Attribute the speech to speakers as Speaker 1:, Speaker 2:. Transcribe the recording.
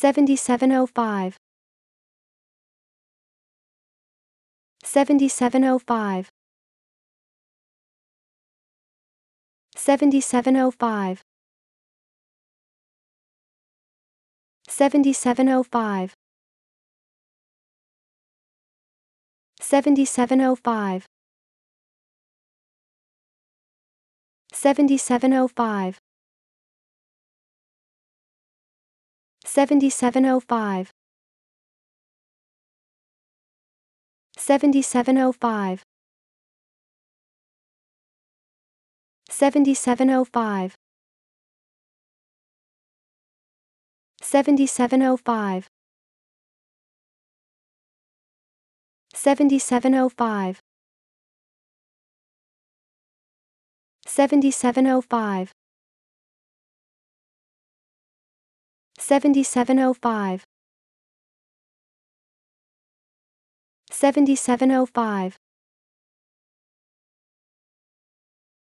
Speaker 1: 7705 7705 7705 7705 7705 7705 7705 7705 7705 7705 7705 7705 7705 7705